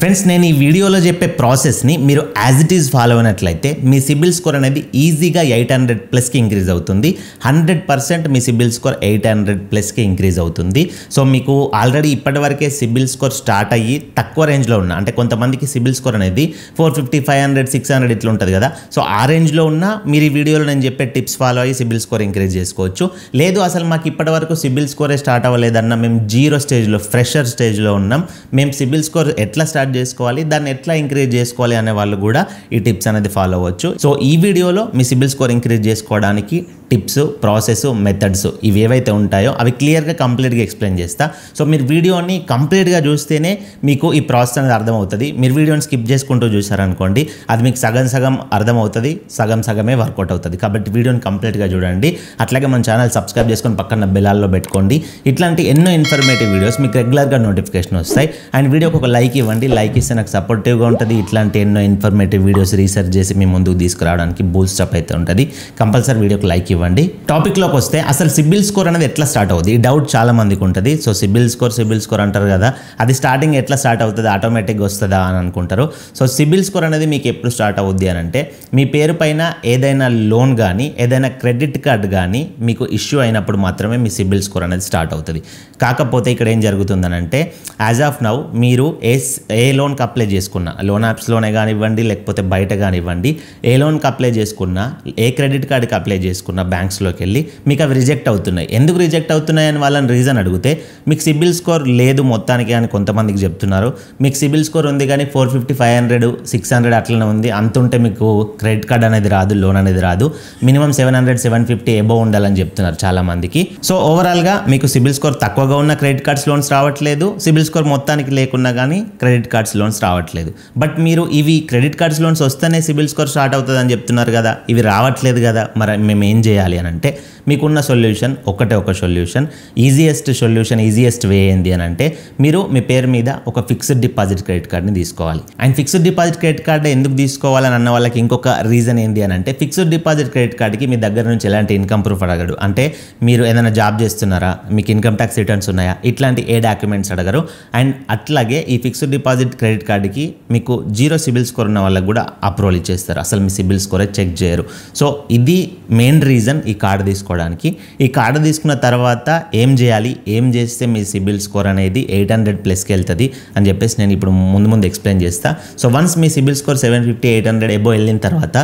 friends నేను ఈ వీడియోలో చెప్పే ప్రాసెస్ని మీరు యాజ్ ఇట్ ఈస్ ఫాలో అయినట్లయితే మీ సిబిల్ స్కోర్ అనేది ఈజీగా ఎయిట్ హండ్రెడ్ ప్లస్కి ఇంక్రీజ్ అవుతుంది హండ్రెడ్ పర్సెంట్ మీ సిబిల్ స్కోర్ ఎయిట్ హండ్రెడ్ ప్లస్కి ఇంక్రీజ్ అవుతుంది సో మీకు ఆల్రెడీ ఇప్పటివరకే సిబిల్ స్కోర్ స్టార్ట్ అయ్యి తక్కువ రేంజ్లో ఉన్న అంటే కొంతమందికి సిబిల్ స్కోర్ అనేది four fifty five hundred six hundred ఇట్లా ఉంటుంది కదా సో ఆ రేంజ్లో ఉన్న మీరు ఈ వీడియోలో నేను చెప్పే టిప్స్ ఫాలో అయ్యి సిబిల్ స్కోర్ ఇంక్రీజ్ చేసుకోవచ్చు లేదు అసలు మాకు ఇప్పటివరకు సిబిల్ స్కోరే స్టార్ట్ అవ్వలేదన్న మేము జీరో స్టేజ్లో ఫ్రెషర్ స్టేజ్లో ఉన్నాం మేము సిబిల్ స్కోర్ ఎట్లా స్టార్ట్ స్టార్ట్ చేసుకోవాలి దాన్ని ఎట్లా ఇంక్రీజ్ చేసుకోవాలి అనే వాళ్ళు కూడా ఈ టిప్స్ అనేది ఫాలో అవ్వచ్చు సో ఈ వీడియోలో మీ సిబిల్ స్కోర్ ఇంక్రీజ్ చేసుకోవడానికి టిప్స్ ప్రాసెస్ మెథడ్స్ ఇవి ఏవైతే ఉంటాయో అవి క్లియర్గా కంప్లీట్గా ఎక్స్ప్లెయిన్ చేస్తా సో మీరు వీడియోని కంప్లీట్గా చూస్తేనే మీకు ఈ ప్రాసెస్ అనేది అర్థమవుతుంది మీరు వీడియోని స్కిప్ చేసుకుంటూ చూసారనుకోండి అది మీకు సగం సగం అర్థమవుతుంది సగం సగమే వర్కౌట్ అవుతుంది కాబట్టి వీడియోని కంప్లీట్గా చూడండి అట్లాగే మన ఛానల్ సబ్స్క్రైబ్ చేసుకొని పక్కన బెల్లాల్లో పెట్టుకోండి ఇట్లాంటి ఎన్నో ఇన్ఫర్మేటివ్ వీడియోస్ మీకు రెగ్యులర్గా నోటిఫికేషన్ వస్తాయి అండ్ వీడియోకి ఒక లైక్ ఇవ్వండి లైక్ ఇస్తే నాకు సపోర్టివ్గా ఉంటుంది ఇట్లాంటి ఎన్నో ఇన్ఫర్మేటివ్ వీడియోస్ రీసెర్చ్ చేసి మీ ముందుకు తీసుకురావడానికి బూస్టప్ అయితే ఉంటుంది కంపల్సరీ వీడియోకి లైక్ ఇవ్వండి ఇవ్వండి టాపిక్లోకి వస్తే అసలు సిబిల్ స్కోర్ అనేది ఎట్లా స్టార్ట్ అవుతుంది ఈ డౌట్ చాలా మందికి ఉంటుంది so CIBIL score CIBIL score అంటారు కదా అది స్టార్టింగ్ ఎట్లా స్టార్ట్ అవుతుంది ఆటోమేటిక్గా వస్తుందా అని అనుకుంటారు సో సిబిల్ స్కోర్ అనేది మీకు ఎప్పుడు స్టార్ట్ అవుద్ది అని అంటే మీ పేరు పైన ఏదైనా లోన్ కానీ ఏదైనా క్రెడిట్ కార్డ్ కానీ మీకు ఇష్యూ అయినప్పుడు మాత్రమే మీ సిబిల్ స్కోర్ అనేది స్టార్ట్ అవుతుంది కాకపోతే ఇక్కడ ఏం జరుగుతుందనంటే యాజ్ ఆఫ్ నౌ మీరు ఏ ఏ లోన్కి అప్లై చేసుకున్నా లోన్ యాప్స్లోనే కానివ్వండి లేకపోతే బయట కానివ్వండి ఏ లోన్కి అప్లై చేసుకున్నా ఏ క్రెడిట్ కార్డ్కి అప్లై చేసుకున్నా బ్యాంక్స్లోకి వెళ్ళి మీకు అవి రిజెక్ట్ అవుతున్నాయి ఎందుకు రిజెక్ట్ అవుతున్నాయి అని వాళ్ళని రీజన్ అడిగితే మీకు సిబిల్ స్కోర్ లేదు మొత్తానికి అని కొంతమందికి చెప్తున్నారు మీకు సిబిల్ స్కోర్ ఉంది కానీ four fifty five hundred six hundred అట్లనే ఉంది అంత ఉంటే మీకు క్రెడిట్ కార్డ్ అనేది రాదు లోన్ అనేది రాదు minimum seven hundred seven fifty above ఉండాలని చెప్తున్నారు చాలా మందికి సో ఓవరాల్గా మీకు సిబిల్ స్కోర్ తక్కువగా ఉన్న క్రెడిట్ కార్డ్స్ లోన్స్ రావట్లేదు సిబిల్ స్కోర్ మొత్తానికి లేకున్నా కానీ క్రెడిట్ కార్డ్స్ లోన్స్ రావట్లేదు బట్ మీరు ఇవి క్రెడిట్ కార్డ్స్ లోన్స్ వస్తేనే సిబిల్ స్కోర్ స్టార్ట్ అని చెప్తున్నారు కదా ఇవి రావట్లేదు కదా మరి మేము ఏం చేయాలి చేయాలి అని అంటే మీకున్న సొల్యూషన్ ఒకటే ఒక solution easiest solution easiest way ఏంది అని అంటే మీరు మీ పేరు మీద ఒక ఫిక్స్డ్ డిపాజిట్ క్రెడిట్ కార్డ్ని తీసుకోవాలి and fixed deposit credit card ఎందుకు తీసుకోవాలని అన్న వాళ్ళకి ఇంకొక రీజన్ ఏంది అని అంటే ఫిక్స్డ్ డిపాజిట్ క్రెడిట్ కార్డ్కి మీ దగ్గర నుంచి ఎలాంటి ఇన్కమ్ ప్రూఫ్ అడగడు అంటే మీరు ఏదైనా జాబ్ చేస్తున్నారా మీకు ఇన్కమ్ ట్యాక్స్ రిటర్న్స్ ఉన్నాయా ఇట్లాంటి ఏ డాక్యుమెంట్స్ అడగరు అండ్ అట్లాగే ఈ ఫిక్స్డ్ డిపాజిట్ క్రెడిట్ కార్డ్కి మీకు జీరో సిబిల్ స్కోర్ ఉన్న వాళ్ళకి కూడా అప్రూవల్ ఇచ్చేస్తారు అసలు మీ సిబిల్ స్కోరే చెక్ చేయరు సో ఇది మెయిన్ రీజన్ రీజన్ ఈ కార్డు తీసుకోవడానికి ఈ కార్డు తీసుకున్న తర్వాత ఏం చేయాలి ఏం చేస్తే మీ సిబిల్ స్కోర్ అనేది ఎయిట్ హండ్రెడ్ ప్లస్కి వెళ్తుంది అని చెప్పేసి నేను ఇప్పుడు ముందు ముందు ఎక్స్ప్లెయిన్ చేస్తా సో వన్స్ మీ CIBIL score seven fifty eight hundred above వెళ్ళిన తర్వాత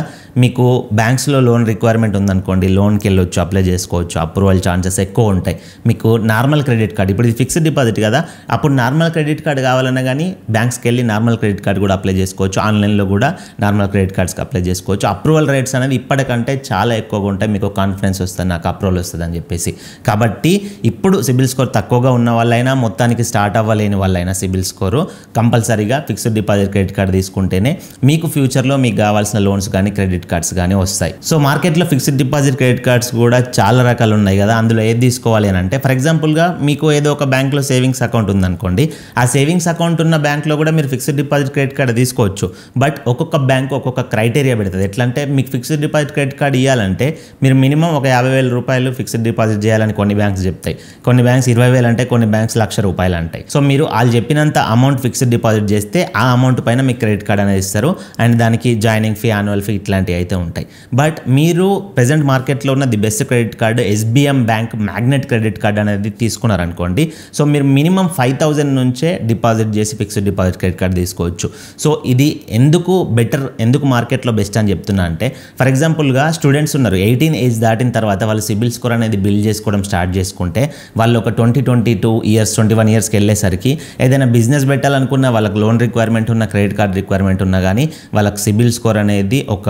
మీకు బ్యాంక్స్లో లోన్ రిక్వైర్మెంట్ ఉందనుకోండి లోన్కి వెళ్ళొచ్చు అప్లై చేసుకోవచ్చు అప్రూవల్ ఛాన్సెస్ ఎక్కువ ఉంటాయి మీకు నార్మల్ క్రెడిట్ కార్డ్ ఇప్పుడు ఇది ఫిక్స్డ్ డిపాజిట్ కదా అప్పుడు నార్మల్ క్రెడిట్ కార్డ్ కావాలన్నా కానీ బ్యాంక్స్కి వెళ్ళి నార్మల్ క్రెడిట్ కార్డ్ కూడా అప్లై చేసుకోవచ్చు ఆన్లైన్లో కూడా నార్మల్ క్రెడిట్ కార్డ్స్కి అప్లై చేసుకోవచ్చు అప్రూవల్ రేట్స్ అనేది ఇప్పటికంటే చాలా ఎక్కువగా ఉంటాయి మీకు ఒక కాన్ఫిడెన్స్ వస్తుంది నాకు అప్రూవల్ వస్తుంది అని చెప్పేసి కాబట్టి ఇప్పుడు సిబిల్ స్కోర్ తక్కువగా ఉన్న వాళ్ళైనా మొత్తానికి స్టార్ట్ అవ్వలేని వాళ్ళైనా సిబిల్ స్కోరు కంపల్సరీగా ఫిక్స్డ్ డిపాజిట్ క్రెడిట్ కార్డ్ తీసుకుంటేనే మీకు ఫ్యూచర్లో మీకు కావాల్సిన లోన్స్ కానీ క్రెడిట్ కార్డ్స్ కానీ వస్తాయి సో మార్కెట్లో ఫిక్స్డ్ డిపాజిట్ క్రెడిట్ కార్డ్స్ కూడా చాలా రకాలు ఉన్నాయి కదా అందులో ఏది తీసుకోవాలి అని అంటే ఫర్ ఎగ్జాంపుల్గా మీకు ఏదో ఒక బ్యాంక్లో సేవింగ్స్ అకౌంట్ ఉందనుకోండి ఆ సేవింగ్స్ అకౌంట్ ఉన్న బ్యాంక్లో కూడా మీరు ఫిక్స్డ్ డిపాజిట్ క్రెడిట్ కార్డ్ తీసుకోవచ్చు బట్ ఒక్కొక్క బ్యాంక్ ఒక్కొక్క క్రైటీరియా పెడుతుంది ఎట్లంటే మీకు ఫిక్స్డ్ డిపాజిట్ క్రెడిట్ కార్డ్ ఇవ్వాలంటే మీరు మినిమం ఒక యాభై వేల రూపాయలు ఫిక్స్డ్ డిపాజిట్ చేయాలని కొన్ని బ్యాంక్స్ చెప్తాయి కొన్ని బ్యాంక్స్ ఇరవై వేలు అంటే కొన్ని బ్యాంక్స్ లక్ష రూపాయలు అంటాయి సో మీరు వాళ్ళు చెప్పినంత అమౌంట్ ఫిక్స్డ్ డిపాజిట్ చేస్తే ఆ అమౌంట్ పైన మీకు క్రెడిట్ కార్డ్ అనేది ఇస్తారు అండ్ దానికి జాయినింగ్ ఫీ యాన్యువల్ ఫీ ఇట్లాంటివి అయితే ఉంటాయి బట్ మీరు ప్రజెంట్ మార్కెట్లో ఉన్న the best credit card SBM bank magnet credit card అనేది తీసుకున్నారనుకోండి సో మీరు మినిమం ఫైవ్ థౌజండ్ నుంచే డిపాజిట్ చేసి ఫిక్స్డ్ డిపాజిట్ క్రెడిట్ కార్డ్ తీసుకోవచ్చు సో ఇది ఎందుకు బెటర్ ఎందుకు మార్కెట్లో బెస్ట్ అని చెప్తున్నా అంటే ఫర్ ఎగ్జాంపుల్గా స్టూడెంట్స్ ఉన్నారు ఎయిటీన్ ఏజ్ ఏజ్ దాటిన తర్వాత వాళ్ళు సిబిల్ స్కోర్ అనేది బిల్డ్ చేసుకోవడం స్టార్ట్ చేసుకుంటే వాళ్ళు ఒక twenty twenty two years twenty one ఇయర్స్కి వెళ్ళేసరికి ఏదైనా బిజినెస్ పెట్టాలనుకున్న వాళ్ళకి లోన్ రిక్వైర్మెంట్ ఉన్న క్రెడిట్ కార్డ్ రిక్వైర్మెంట్ ఉన్నా కానీ వాళ్ళకి సిబిల్ స్కోర్ అనేది ఒక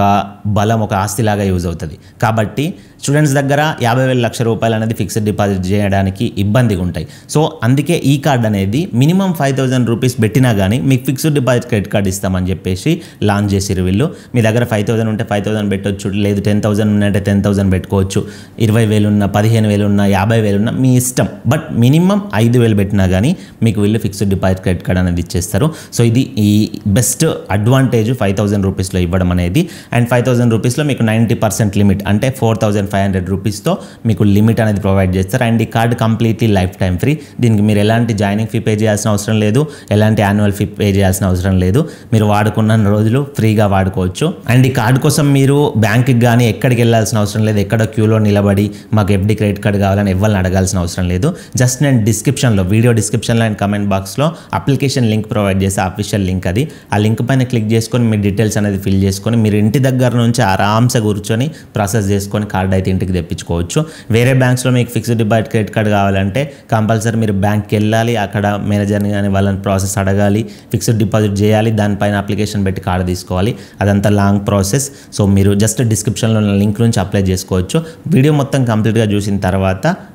బలం ఒక ఆస్తిలాగా యూజ్ అవుతుంది కాబట్టి స్టూడెంట్స్ దగ్గర యాభై వేల లక్ష రూపాయలు అనేది ఫిక్స్డ్ డిపాజిట్ చేయడానికి ఇబ్బందిగా ఉంటాయి సో అందుకే ఈ కార్డ్ అనేది మినిమం ఫైవ్ థౌసండ్ రూపీస్ పెట్టినా కానీ మీకు ఫిక్స్డ్ డిపాజిట్ క్రెడిట్ కార్డ్ ఇస్తామని చెప్పేసి లాంచ్ చేసిరు వీళ్ళు మీ దగ్గర ఫైవ్ థౌసండ్ ఉంటే ఫైవ్ థౌసండ్ పెట్టవచ్చు లేదు టెన్ థౌసండ్ ఉన్నట్టే టెన్ థౌసండ్ పెట్టుకోవచ్చు ఇరవై వేలు ఉన్న పదిహేను వేలు ఉన్న యాభై వేలు ఉన్న మీ ఇష్టం బట్ మినిమం ఐదు వేలు పెట్టినా కానీ మీకు వీళ్ళు ఫిక్స్డ్ డిపాజిట్ క్రెడిట్ కార్డ్ అనేది ఇచ్చేస్తారు సో ఇది ఈ బెస్ట్ అడ్వాంటేజ్ ఫైవ్ థౌసండ్ రూపీస్లో ఇవ్వడం అనేది అండ్ ఫైవ్ థౌసండ్ రూపీస్లో మీకు నైంటీ పర్సెంట్ లిమిట్ అంటే ఫోర్ థౌసండ్ ఫైవ్ హండ్రెడ్ రూపీస్తో మీకు లిమిట్ అనేది ప్రొవైడ్ చేస్తారు అండ్ ఈ card completely lifetime free దీనికి మీరు ఎలాంటి జాయినింగ్ ఫీ పే చేయాల్సిన అవసరం లేదు ఎలాంటి యాన్యువల్ ఫీ పే చేయాల్సిన అవసరం లేదు మీరు వాడుకున్న రోజులు ఫ్రీగా వాడుకోవచ్చు అండ్ ఈ కార్డు కోసం మీరు బ్యాంక్కి కానీ ఎక్కడికి వెళ్ళాల్సిన అవసరం లేదు ఎక్కడ క్యూలో నిలబడి మాకు ఎఫ్డీ క్రెడిట్ కార్డ్ కావాలని ఎవరిని అడగాల్సిన అవసరం లేదు జస్ట్ నేను డిస్క్రిప్షన్లో వీడియో డిస్క్రిప్షన్లో అండ్ కమెంట్ బాక్స్లో అప్లికేషన్ లింక్ ప్రొవైడ్ చేసే అఫీషియల్ లింక్ అది ఆ లింక్ పైన క్లిక్ చేసుకొని మీ డీటెయిల్స్ అనేది ఫిల్ చేసుకొని మీరు ఇంటి దగ్గర నుంచి ఆరామ్సే కూర్చొని ప్రాసెస్ చేసుకొని కార్డ్ అయితే అయితే ఇంటికి తెప్పించుకోవచ్చు వేరే బ్యాంక్స్లో మీకు ఫిక్స్డ్ డిపాజిట్ క్రెడిట్ కార్డ్ కావాలంటే కంపల్సరీ మీరు బ్యాంక్కి వెళ్ళాలి అక్కడ మేనేజర్ని కానీ వాళ్ళని ప్రాసెస్ అడగాలి ఫిక్స్డ్ డిపాజిట్ చేయాలి దానిపైన అప్లికేషన్ పెట్టి కార్డు తీసుకోవాలి అదంతా లాంగ్ ప్రాసెస్ సో మీరు జస్ట్ డిస్క్రిప్షన్లో ఉన్న లింక్ నుంచి అప్లై చేసుకోవచ్చు వీడియో మొత్తం కంప్లీట్గా చూసిన తర్వాత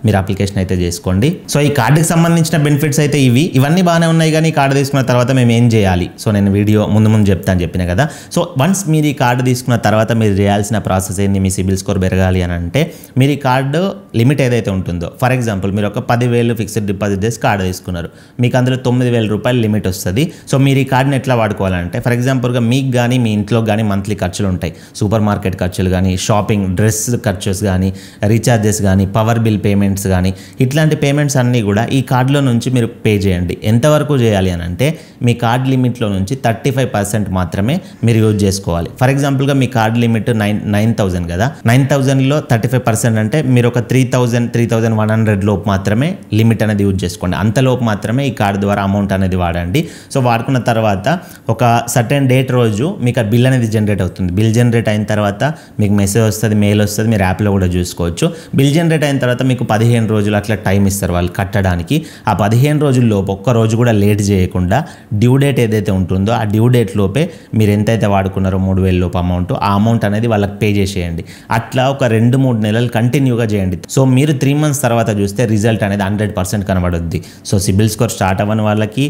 మీరు అప్లికేషన్ అయితే చేసుకోండి సో ఈ కార్డుకి సంబంధించిన బెనిఫిట్స్ అయితే ఇవి ఇవన్నీ బాగానే ఉన్నాయి కానీ కార్డు తీసుకున్న తర్వాత మేము ఏం చేయాలి సో నేను వీడియో ముందు ముందు చెప్తాను చెప్పిన కదా సో వన్స్ మీరు ఈ కార్డు తీసుకున్న తర్వాత మీరు చేయాల్సిన ప్రాసెస్ ఏంది మీ సిబిల్ స్కోర్ పెరగాలి అంటే మీరు ఈ కార్డు లిమిట్ ఏదైతే ఉంటుందో ఫర్ ఎగ్జాంపుల్ మీరు ఒక పదివేలు ఫిక్స్డ్ డిపాజిట్ చేసి కార్డు తీసుకున్నారు మీకు అందులో తొమ్మిది వేల రూపాయలు లిమిట్ వస్తుంది సో మీరు ఈ కార్డుని ఎట్లా వాడుకోవాలంటే ఫర్ ఎగ్జాంపుల్గా మీకు కానీ మీ ఇంట్లో కానీ మంత్లీ ఖర్చులు ఉంటాయి సూపర్ మార్కెట్ ఖర్చులు కానీ షాపింగ్ డ్రెస్ ఖర్చుస్ కానీ రీఛార్జెస్ కానీ పవర్ బిల్ పేమెంట్స్ కానీ ఇట్లాంటి పేమెంట్స్ అన్నీ కూడా ఈ కార్డులో నుంచి మీరు పే చేయండి ఎంతవరకు చేయాలి అని అంటే మీ కార్డ్ లిమిట్లో నుంచి థర్టీ ఫైవ్ పర్సెంట్ మాత్రమే మీరు యూజ్ చేసుకోవాలి ఫర్ ఎగ్జాంపుల్గా మీ card limit nine nine thousand కదా నైన్ థౌజండ్లో థర్టీ ఫైవ్ పర్సెంట్ అంటే మీరు ఒక three thousand three thousand one hundred లోపు మాత్రమే లిమిట్ అనేది యూజ్ చేసుకోండి అంతలోపు మాత్రమే ఈ కార్డు ద్వారా అమౌంట్ అనేది వాడండి సో వాడుకున్న తర్వాత ఒక సర్టెన్ డేట్ రోజు మీకు ఆ బిల్ అనేది జనరేట్ అవుతుంది బిల్ జనరేట్ అయిన తర్వాత మీకు మెసేజ్ వస్తుంది మెయిల్ వస్తుంది మీరు యాప్లో కూడా చూసుకోవచ్చు బిల్ జనరేట్ అయిన తర్వాత మీకు పదిహేను రోజులు అట్లా టైం ఇస్తారు వాళ్ళు కట్టడానికి ఆ పదిహేను రోజుల్లోపు ఒక్క రోజు కూడా లేట్ చేయకుండా డ్యూ డేట్ ఏదైతే ఉంటుందో ఆ డ్యూ డేట్ లోపే మీరు ఎంతైతే వాడుకున్నారో మూడు వేల లోపు అమౌంట్ ఆ అమౌంట్ అనేది వాళ్ళకి పే చేసేయండి అట్లా ఒక రెండు రెండు మూడు నెలలు కంటిన్యూగా చేయండి సో మీరు త్రీ మంత్స్ తర్వాత చూస్తే రిజల్ట్ అనేది హండ్రెడ్ పర్సెంట్ కనబడుద్ది సో సిబిల్ స్కోర్ స్టార్ట్ అవ్వని వాళ్ళకి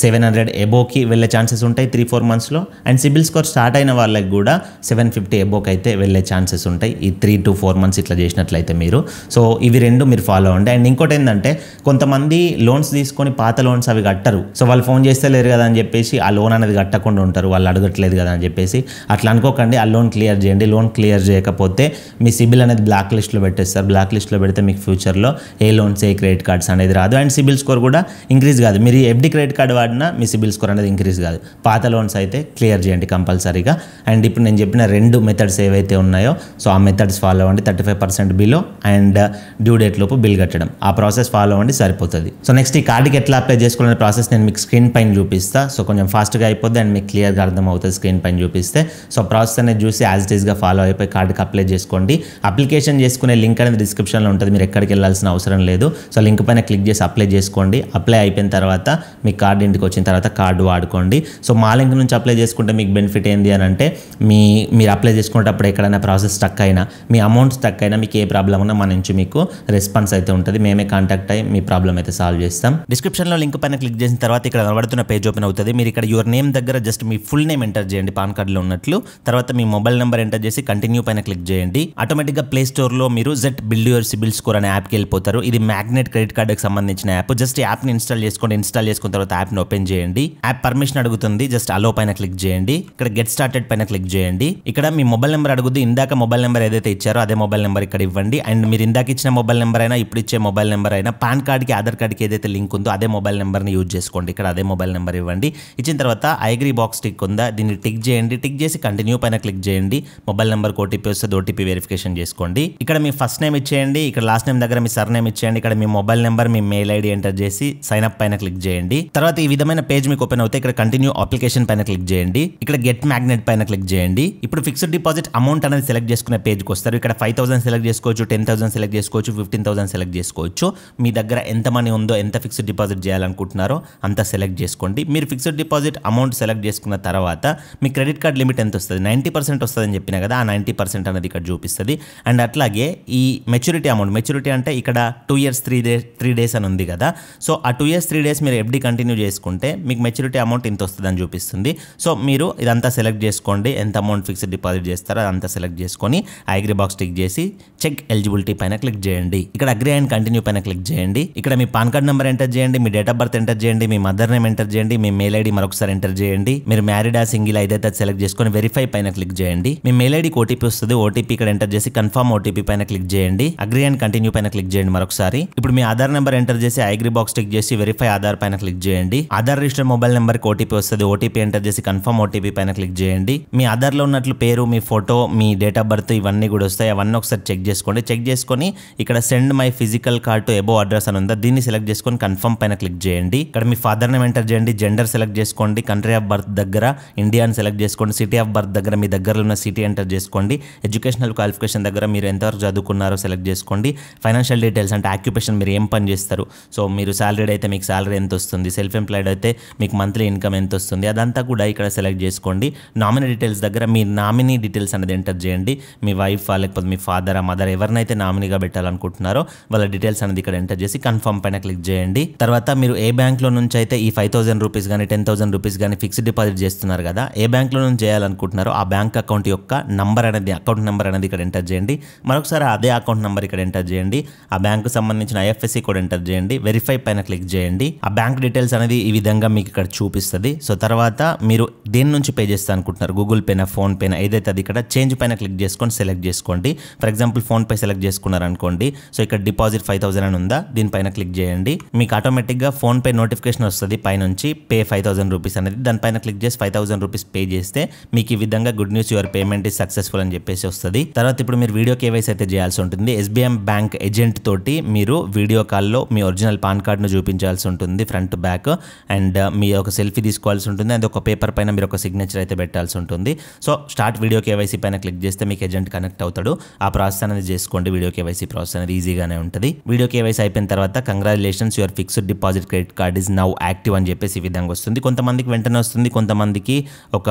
సెవెన్ హండ్రెడ్ ఎబోకి వెళ్ళే ఛాన్సెస్ ఉంటాయి త్రీ ఫోర్ మంత్స్లో అండ్ సిబిల్ స్కోర్ స్టార్ట్ అయిన వాళ్ళకి కూడా సెవెన్ ఫిఫ్టీ ఎబోకి అయితే వెళ్ళే ఛాన్సెస్ ఉంటాయి ఈ త్రీ టు ఫోర్ మంత్స్ ఇట్లా చేసినట్లయితే మీరు సో ఇవి రెండు మీరు ఫాలో అవ్వండి అండ్ ఇంకోటి ఏంటంటే కొంతమంది లోన్స్ తీసుకొని పాత లోన్స్ అవి కట్టరు సో వాళ్ళు ఫోన్ చేస్తే లేరు కదా అని చెప్పేసి ఆ లోన్ అనేది కట్టకుండా ఉంటారు వాళ్ళు అడగట్లేదు కదా అని చెప్పేసి అట్లా అనుకోకండి ఆ లోన్ క్లియర్ చేయండి లోన్ క్లియర్ చేయకపోతే మీ సిబిల్ సిబిల్ అనేది బ్లాక్ లిస్ట్లో పెట్టేస్తారు బ్లాక్ లిస్ట్లో పెడితే మీకు ఫ్యూచర్లో ఏ లోన్స్ ఏ క్రెడిట్ కార్డ్స్ అనేది రాదు అండ్ సిబిల్ స్కోర్ కూడా ఇంక్రీజ్ కాదు మీరు ఎఫ్డీ క్రెడిట్ కార్డ్ వాడినా మీ సిబిల్ స్కోర్ అనేది ఇంక్రీజ్ కాదు పాత లోన్స్ అయితే క్లియర్ చేయండి కంపల్సరీగా అండ్ ఇప్పుడు నేను చెప్పిన రెండు మెథడ్స్ ఏవైతే ఉన్నాయో సో ఆ మెథడ్స్ ఫాలో అవ్వండి thirty five percent below and due date లోపు బిల్ కట్టడం ఆ ప్రాసెస్ ఫాలో అవ్వండి సరిపోతుంది సో నెక్స్ట్ ఈ కార్డుకి ఎట్లా అప్లై చేసుకోవాలనే ప్రాసెస్ నేను మీకు స్క్రీన్ పైన చూపిస్తా సో కొంచెం ఫాస్ట్గా అయిపోద్ది అండ్ మీకు క్లియర్గా అర్థం అవుతుంది స్క్రీన్ పైన చూపిస్తే సో ప్రాసెస్ అనేది చూసి యాజ్ ఇట్ ఈస్గా ఫాలో అయిపోయి కార్డుకి అప్లై చేసుకోండి అప్లికేషన్ చేసుకునే లింక్ అనేది డిస్క్రిప్షన్లో ఉంటుంది మీరు ఎక్కడికి వెళ్ళాల్సిన అవసరం లేదు సో లింక్ పైన క్లిక్ చేసి అప్లై చేసుకోండి అప్లై అయిపోయిన తర్వాత మీ కార్డు ఇంటికి వచ్చిన తర్వాత కార్డు వాడుకోండి సో మా లింక్ నుంచి అప్లై చేసుకుంటే మీకు బెనిఫిట్ ఏంది అని అంటే మీ మీరు అప్లై చేసుకునేటప్పుడు ఎక్కడైనా ప్రాసెస్ స్టక్ అయినా మీ అమౌంట్ స్టక్ అయినా మీకు ఏ ప్రాబ్లం ఉన్నా మా నుంచి మీకు రెస్పాన్స్ అయితే ఉంటుంది మేమే కాంటాక్ట్ అయ్యి మీ ప్రాబ్లం అయితే సాల్వ్ చేస్తాం డిస్క్రిప్షన్లో లింక్ పైన క్లిక్ చేసిన తర్వాత ఇక్కడ కనబడుతున్న పేజ్ ఓపెన్ అవుతుంది మీరు ఇక్కడ యువర్ నేమ్ దగ్గర జస్ట్ మీ ఫుల్ నేమ్ ఎంటర్ చేయండి పాన్ కార్డులో ఉన్నట్లు తర్వాత మీ మొబైల్ నెంబర్ ఎంటర్ చేసి కంటిన్యూ పైన క్లిక్ చేయండి ఆటోమేటిక్ ఆటోమేటిక్గా ప్లే స్టోర్లో మీరు get build your CIBIL score అనే యాప్కి వెళ్ళిపోతారు ఇది మ్యాగ్నెట్ క్రెడిట్ కార్డుకి సంబంధించిన యాప్ జస్ట్ యాప్ని ఇన్స్టాల్ చేసుకోండి ఇన్స్టాల్ చేసుకున్న తర్వాత యాప్ని ఓపెన్ చేయండి యాప్ పర్మిషన్ అడుగుతుంది జస్ట్ అలో పైన క్లిక్ చేయండి ఇక్కడ గెట్ స్టార్టెడ్ పైన క్లిక్ చేయండి ఇక్కడ మీ మొబైల్ నెంబర్ అడుగుద్ది ఇందాక మొబైల్ నెంబర్ ఏదైతే ఇచ్చారో అదే మొబైల్ నెంబర్ ఇక్కడ ఇవ్వండి అండ్ మీరు ఇందాక ఇచ్చిన మొబైల్ నెంబర్ అయినా ఇప్పుడు ఇచ్చే మొబైల్ నెంబర్ అయినా పాన్ కార్డ్కి ఆధార్ కార్డ్కి ఏదైతే లింక్ ఉందో అదే మొబైల్ నెంబర్ని యూజ్ చేసుకోండి ఇక్కడ అదే మొబైల్ నెంబర్ ఇవ్వండి ఇచ్చిన తర్వాత ఐగ్రీ బాక్స్ టిక్ ఉందా దీన్ని టిక్ చేయండి టిక్ చేసి కంటిన్యూ పైన క్లిక్ చేయండి మొబైల్ నెంబర్కి ఓటీపీ వస్తుంది ఓటీపీ వెరిఫికేషన్ చేసుకోండి ఇక్కడ మీ ఫస్ట్ నేమ్ ఇచ్చేయండి ఇక్కడ లాస్ట్ నేమ్ దగ్గర మీ సర్ నేమ్ ఇచ్చేయండి ఇక్కడ మీ మొబైల్ నెంబర్ మీ మెయిల్ ఐడి ఎంటర్ చేసి సైన్ అప్ పైన క్లిక్ చేయండి తర్వాత ఈ విధమైన పేజ్ మీకు ఓపెన్ అవుతే ఇక్కడ కంటిన్యూ అప్లికేషన్ పైన క్లిక్ చేయండి ఇక్కడ గెట్ మ్యాగ్నెట్ పైన క్లిక్ చేయండి ఇప్పుడు ఫిక్స్డ్ డిపాజిట్ అమౌంట్ అనేది సెలెక్ట్ చేసుకునే పేజ్కి వస్తారు ఇక్కడ ఫైవ్ థౌసండ్ సెలెక్ట్ చేసుకోవచ్చు టెన్ థౌసండ్ సెలెక్ట్ చేసుకోవచ్చు ఫిఫ్టీన్ థౌసండ్ సెలెక్ట్ చేసుకోవచ్చు మీ దగ్గర ఎంత మనీ ఉందో ఎంత ఫిక్స్డ్ డిపాజిట్ చేయాలనుకుంటున్నారో అంత సెలెక్ట్ చేసుకోండి మీరు ఫిక్స్డ్ డిపాజిట్ అమౌంట్ సెలెక్ట్ చేసుకున్న తర్వాత మీ క్రెడిట్ కార్డ్ లిమిట్ ఎంత వస్తుంది నైంటీ పర్సెంట్ వస్తుందని చెప్పిన కదా ఆ నైంటీ పర్సెంట్ అనేది ఇక్కడ చూపిస్తుంది అండ్ అట్లాగే ఈ మెచ్యూరిటీ అమౌంట్ మెచ్యూరిటీ అంటే ఇక్కడ two years three days three days అని ఉంది కదా సో ఆ టూ ఇయర్స్ త్రీ డేస్ మీరు ఎఫ్డీ కంటిన్యూ చేసుకుంటే మీకు మెచ్యూరిటీ అమౌంట్ ఇంత వస్తుందని చూపిస్తుంది సో మీరు ఇదంతా సెలెక్ట్ చేసుకోండి ఎంత అమౌంట్ ఫిక్స్డ్ డిపాజిట్ చేస్తారో అదంతా సెలెక్ట్ చేసుకొని అగ్రి బాక్స్ టిక్ చేసి చెక్ ఎలిజిబిలిటీ పైన క్లిక్ చేయండి ఇక్కడ అగ్రి అండ్ కంటిన్యూ పైన క్లిక్ చేయండి ఇక్కడ మీ పాన్ కార్డ్ నెంబర్ ఎంటర్ చేయండి మీ డేట్ ఆఫ్ బర్త్ ఎంటర్ చేయండి మీ మదర్ నేమ్ ఎంటర్ చేయండి మీ మెయిల్ ఐడి మరొకసారి ఎంటర్ చేయండి మీరు మ్యారీడ్ ఆ సింగిల్ ఏదైతే సెలెక్ట్ చేసుకొని వెరిఫై పైన క్లిక్ చేయండి మీ మెయిల్ ఐడికి ఓటీపీ వస్తుంది ఓటీపీ ఇక్కడ ఎంటర్ చేసి కన్ఫర్మ్ ఓటీపీ పైన క్లిక్ చేయండి అగ్రి అండ్ కంటిన్యూ పైన క్లిక్ చేయండి మరొకసారి ఇప్పుడు మీ ఆధార్ నెంబర్ ఎంటర్ చేసి ఐగ్రీ బాక్స్ టిక్ చేసి వెరిఫై ఆధార్ పైన క్లిక్ చేయండి ఆధార్ రిజిస్టర్ మొబైల్ నెంబర్ కి ఓటీపీ వస్తుంది ఓటీపీ ఎంటర్ చేసి కన్ఫర్మ్ ఓటీపీ పైన క్లిక్ చేయండి మీ ఆధార్ లో ఉన్నట్లు పేరు మీ ఫోటో మీ డేట్ ఆఫ్ బర్త్ ఇవన్నీ కూడా వస్తాయి అవన్నీ ఒకసారి చెక్ చేసుకోండి చెక్ చేసుకొని ఇక్కడ send my physical card to above address అని ఉందా దీన్ని సెలెక్ట్ చేసుకొని కన్ఫర్మ్ పైన క్లిక్ చేయండి ఇక్కడ మీ ఫాదర్ నేమ్ ఎంటర్ చేయండి జెండర్ సెలెక్ట్ చేసుకోండి కంట్రీ ఆఫ్ బర్త్ దగ్గర ఇండియా సెలెక్ట్ చేసుకోండి సిటీ ఆఫ్ బర్త్ దగ్గర మీ దగ్గరలో ఉన్న సిటీ ఎంటర్ చేసుకోండి ఎడ్యుకేషనల్ క్వాలిఫికేషన్ క్వాలిఫికేషన్ దగ్గర మీరు ఎంతవరకు చదువుకున్నారో సెలెక్ట్ చేసుకోండి ఫైనాన్షియల్ డీటెయిల్స్ అంటే ఆక్యుపేషన్ మీరు ఏం పని చేస్తారు సో మీరు సాలరీడ్ అయితే మీకు సాలరీ ఎంత వస్తుంది సెల్ఫ్ ఎంప్లాయిడ్ అయితే మీకు మంత్లీ ఇన్కమ్ ఎంత వస్తుంది అదంతా కూడా ఇక్కడ సెలెక్ట్ చేసుకోండి నామినీ డీటెయిల్స్ దగ్గర మీ నామినీ డీటెయిల్స్ అనేది ఎంటర్ చేయండి మీ వైఫ్ లేకపోతే మీ ఫాదర్ ఆ మదర్ ఎవరినైతే నామినీగా పెట్టాలనుకుంటున్నారో వాళ్ళ డీటెయిల్స్ అనేది ఇక్కడ ఎంటర్ చేసి కన్ఫర్మ్ పైన క్లిక్ చేయండి తర్వాత మీరు ఏ బ్యాంక్లో నుంచి అయితే ఈ ఫైవ్ థౌసండ్ రూపీస్ కానీ టెన్ థౌసండ్ రూపీస్ కానీ ఫిక్స్డ్ డిపాజిట్ చేస్తున్నారు కదా ఏ బ్యాంక్లో నుంచి చేయాలనుకుంటున్నారో ఆ బ్యాంక్ అకౌంట్ యొక్క నంబర్ అనేది అకౌంట్ నెంబర్ అనేది ఇక్కడ ఎంటర్ చేయండి మరొకసారి అదే అకౌంట్ నెంబర్ ఇక్కడ ఎంటర్ చేయండి ఆ బ్యాంకు సంబంధించిన ఐఎఫ్ఎస్సి కోడ్ ఎంటర్ చేయండి వెరిఫై పైన క్లిక్ చేయండి ఆ బ్యాంక్ డీటెయిల్స్ అనేది ఈ విధంగా మీకు ఇక్కడ చూపిస్తుంది సో తర్వాత మీరు దేని నుంచి పే చేస్తా అనుకుంటున్నారు గూగుల్ పేన ఫోన్ పేన ఏదైతే అది ఇక్కడ చేంజ్ పైన క్లిక్ చేసుకొని సెలెక్ట్ చేసుకోండి for example PhonePe select చేసుకున్నారు అనుకోండి సో ఇక్కడ డిపాజిట్ ఫైవ్ థౌసండ్ అని ఉందా దీనిపైన క్లిక్ చేయండి మీకు ఆటోమేటిక్గా ఫోన్ పే నోటిఫికేషన్ వస్తుంది పైనుంచి పే ఫైవ్ థౌసండ్ రూపీస్ అనేది దానిపైన క్లిక్ చేసి ఫైవ్ థౌసండ్ రూపీస్ పే చేస్తే మీకు ఈ విధంగా good news your payment is successful అని చెప్పేసి వస్తుంది తర్వాత ఇప్పుడు మీరు వీడియో కేవైసీ అయితే చేయాల్సి ఉంటుంది ఎస్బీఎం బ్యాంక్ ఏజెంట్ తోటి మీరు వీడియో కాల్లో మీ ఒరిజినల్ పాన్ కార్డును చూపించాల్సి ఉంటుంది ఫ్రంట్ బ్యాక్ అండ్ మీ ఒక సెల్ఫీ తీసుకోవాల్సి ఉంటుంది అండ్ ఒక పేపర్ పైన మీరు ఒక సిగ్నేచర్ అయితే పెట్టాల్సి ఉంటుంది సో స్టార్ట్ వీడియో కేవైసీ పైన క్లిక్ చేస్తే మీకు ఏజెంట్ కనెక్ట్ అవుతాడు ఆ ప్రాసెస్ అనేది చేసుకోండి వీడియో కేవైసీ ప్రాసెస్ అనేది ఈజీగానే ఉంటుంది వీడియో కేవైసీ అయిపోయిన తర్వాత congratulations your fixed deposit credit card is now active అని చెప్పేసి ఈ విధంగా వస్తుంది కొంతమందికి వెంటనే వస్తుంది కొంతమందికి ఒక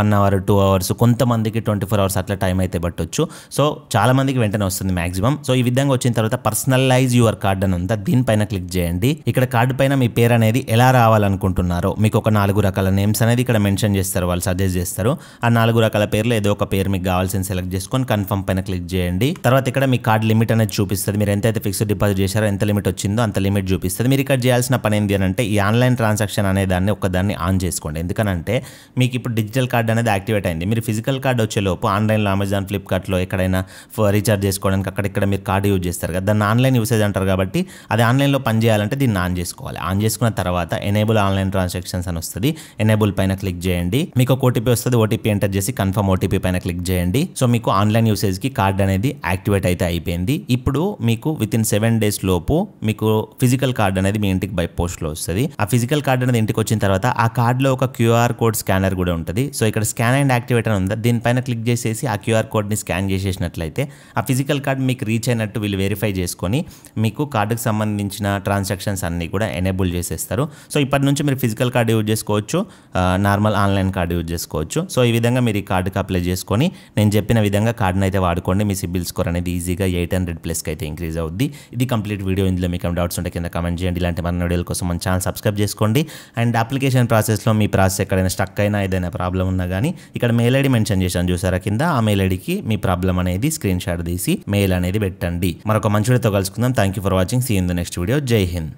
వన్ అవర్ టూ అవర్స్ కొంతమందికి ట్వంటీ ఫోర్ అవర్స్ అట్లా టైం అయితే పట్టొచ్చు సో చాలామందికి వెంటనే వస్తుంది మాక్సిమం సో ఈ విధంగా వచ్చిన తర్వాత పర్సనలైజ్ యువర్ కార్డ్ అని ఉందా దీనిపైన క్లిక్ చేయండి ఇక్కడ కార్డు పైన మీ పేరు అనేది ఎలా రావాలనుకుంటున్నారో మీకు ఒక నాలుగు రకాల నేమ్స్ అనేది ఇక్కడ మెన్షన్ చేస్తారు వాళ్ళు సజెస్ట్ చేస్తారు ఆ నాలుగు రకాల పేర్లు ఏదో ఒక పేరు మీకు కావాల్సింది సెలెక్ట్ చేసుకొని కన్ఫర్మ్ పైన క్లిక్ చేయండి తర్వాత ఇక్కడ మీ కార్డ్ లిమిట్ అనేది చూపిస్తుంది మీరు ఎంతైతే ఫిక్స్డ్ డిపాజిట్ చేశారో ఎంత లిమిట్ వచ్చిందో అంత లిమిట్ చూపిస్తుంది మీరు ఇక్కడ చేయాల్సిన పని ఏంటి అని అంటే ఈ ఆన్లైన్ ట్రాన్సాక్షన్ అనే దాన్ని ఒకదాన్ని ఆన్ చేసుకోండి ఎందుకనంటే మీకు ఇప్పుడు డిజిటల్ కార్డ్ అనేది యాక్టివేట్ అయింది మీరు ఫిజికల్ కార్డ్ వచ్చేలోపు ఆన్లైన్లో అమెజాన్ ఫ్లిప్కార్ట్లో ఎక్కడైనా రీఛార్జ్ చేసుకోవడానికి అక్కడిక్కడ మీరు కార్డు యూజ్ చేస్తారు కదా దాన్ని ఆన్లైన్ యూసేజ్ అంటారు కాబట్టి అది ఆన్లైన్లో చేయాలంటే దీన్ని ఆన్ చేసుకోవాలి ఆన్ చేసుకున్న తర్వాత ఎనేబుల్ ఆన్లైన్ ట్రాన్సాక్షన్స్ అని వస్తుంది ఎనేబుల్ పైన క్లిక్ చేయండి మీకు ఒక ఓటీపీ వస్తుంది ఓటీపీ ఎంటర్ చేసి కన్ఫర్మ్ ఓటీపీ పైన క్లిక్ చేయండి సో మీకు ఆన్లైన్ యూసేజ్కి కార్డ్ అనేది యాక్టివేట్ అయితే అయిపోయింది ఇప్పుడు మీకు విత్ ఇన్ సెవెన్ డేస్ లోపు మీకు ఫిజికల్ కార్డ్ అనేది మీ ఇంటికి బై పోస్ట్లో వస్తుంది ఆ ఫిజికల్ కార్డు అనేది ఇంటికి వచ్చిన తర్వాత ఆ కార్డులో ఒక క్యూఆర్ కోడ్ స్కానర్ కూడా ఉంటుంది సో ఇక్కడ స్కాన్ అండ్ యాక్టివేట్ అని ఉందా దీనిపైన క్లిక్ చేసేసి ఆ క్యూఆర్ కోడ్ని స్కాన్ చేసేసిన చేసినట్లయితే ఆ ఫిజికల్ కార్డ్ మీకు రీచ్ అయినట్టు వీళ్ళు వెరిఫై చేసుకొని మీకు కార్డుకు సంబంధించిన ట్రాన్సాక్షన్స్ అన్నీ కూడా ఎనేబుల్ చేసేస్తారు సో ఇప్పటి నుంచి మీరు ఫిజికల్ కార్డు యూజ్ చేసుకోవచ్చు నార్మల్ ఆన్లైన్ కార్డు యూజ్ చేసుకోవచ్చు సో ఈ విధంగా మీరు ఈ కార్డుకి అప్లై చేసుకొని నేను చెప్పిన విధంగా కార్డును అయితే వాడుకోండి మీ సిబిల్ స్కోర్ అనేది ఈజీగా ఎయిట్ హండ్రెడ్ ప్లస్కి అయితే ఇంక్రీజ్ అవుద్ది ఇది కంప్లీట్ వీడియో ఇందులో మీకు డౌట్స్ ఉంటే కింద కమెంట్ చేయండి ఇలాంటి మన వీడియోల కోసం మన ఛానల్ సబ్స్క్రైబ్ చేసుకోండి అండ్ అప్లికేషన్ ప్రాసెస్లో మీ ప్రాసెస్ ఎక్కడైనా స్టక్ అయినా ఏదైనా ప్రాబ్లం ఉన్నా కానీ ఇక్కడ మెయిల్ ఐడి మెన్షన్ చేశాను చూసారా కింద ఆ మెయిల్ ఐడికి మీ ప్రాబ్లం అనేది అనేది స్క్రీన్ షాట్ తీసి మెయిల్ అనేది పెట్టండి మరొక మంచి వీడియోతో కలుసుకుందాం thank you for watching see in the next video జై హింద్